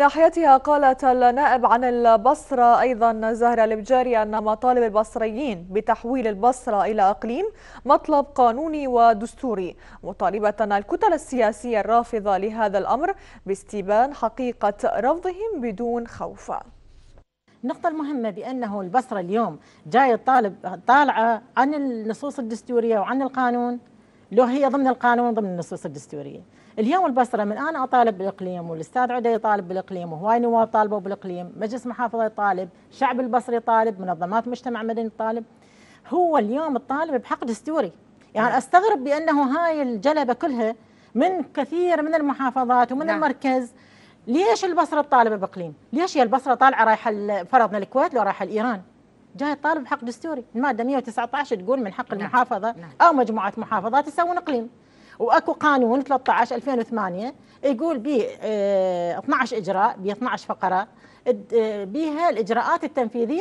ناحيتها قالت النائب عن البصرة أيضا زهرة البجاري أن مطالب البصريين بتحويل البصرة إلى أقليم مطلب قانوني ودستوري مطالبة الكتل السياسية الرافضة لهذا الأمر باستبان حقيقة رفضهم بدون خوف النقطة المهمة بأنه البصرة اليوم جاي طالب طالعة عن النصوص الدستورية وعن القانون لو هي ضمن القانون ضمن النصوص الدستوريه. اليوم البصره من انا اطالب بالاقليم والاستاذ عدي يطالب بالاقليم وهواي نواب طالبوا بالاقليم، مجلس محافظه يطالب، شعب البصري يطالب، منظمات مجتمع مدني يطالب. هو اليوم الطالب بحق دستوري. يعني نعم. استغرب بانه هاي الجلبه كلها من كثير من المحافظات ومن نعم. المركز ليش البصره طالبه باقليم؟ ليش هي البصره طالعه رايحه فرضنا الكويت لو رايحه لايران؟ جاي الطالب بحق دستوري المادة 119 تقول من حق نعم، المحافظة نعم. أو مجموعة محافظات يسوون إقليم واكو قانون 13 2008 يقول ب 12 آه، اجراء ب 12 فقره آه، بها الاجراءات التنفيذيه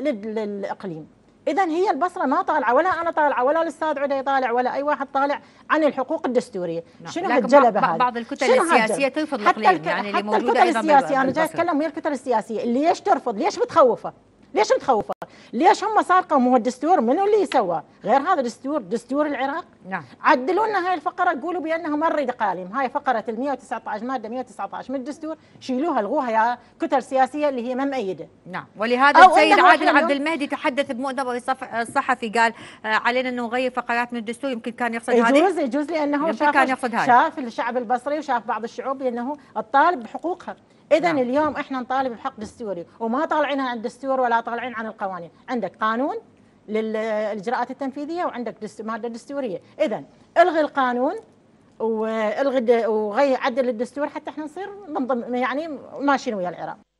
للاقليم اذا هي البصره ما طالعه ولا انا طالعه ولا الاستاذ عدي طالع ولا اي واحد طالع عن الحقوق الدستوريه نعم. شنو هالجلبه هذه بعض الكتل السياسيه ترفض الاقليم يعني اللي موجوده حتى الكتل السياسيه انا جاي اتكلم ويا الكتل السياسيه ليش ترفض ليش متخوفه ليش متخوفه؟ ليش هم سارقه مو الدستور منو اللي سوى؟ غير هذا الدستور دستور العراق نعم عدلوا لنا هاي الفقره قولوا بانها ما نريد قواليم هاي فقره ال 119 ماده 119 من الدستور شيلوها الغوها يا كتل سياسيه اللي هي ما مأيده نعم ولهذا السيد عادل عبد المهدي تحدث بمؤتمر صحفي قال آه، علينا انه نغير فقرات من الدستور يمكن كان يقصد هذا يجوز يجوز لانه شاف كان يقصد شاف الشعب البصري وشاف بعض الشعوب بانه الطالب بحقوقها اذا نعم. اليوم احنا نطالب بحق دستوري وما طالعينها عند الدستور ولا طالعين عن القوانين عندك قانون للاجراءات التنفيذيه وعندك دست... ماده دستوريه اذا الغي القانون والغي وغير عدل الدستور حتى احنا نصير يعني ماشيين ويا العراق